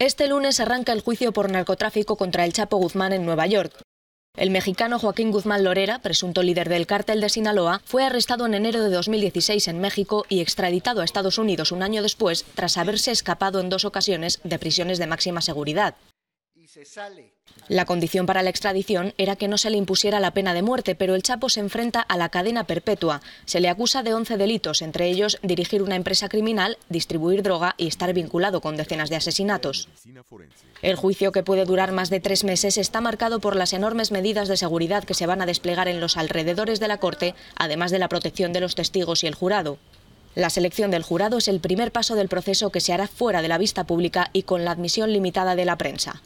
Este lunes arranca el juicio por narcotráfico contra el Chapo Guzmán en Nueva York. El mexicano Joaquín Guzmán Lorera, presunto líder del cártel de Sinaloa, fue arrestado en enero de 2016 en México y extraditado a Estados Unidos un año después tras haberse escapado en dos ocasiones de prisiones de máxima seguridad. La condición para la extradición era que no se le impusiera la pena de muerte, pero el Chapo se enfrenta a la cadena perpetua. Se le acusa de 11 delitos, entre ellos dirigir una empresa criminal, distribuir droga y estar vinculado con decenas de asesinatos. El juicio, que puede durar más de tres meses, está marcado por las enormes medidas de seguridad que se van a desplegar en los alrededores de la Corte, además de la protección de los testigos y el jurado. La selección del jurado es el primer paso del proceso que se hará fuera de la vista pública y con la admisión limitada de la prensa.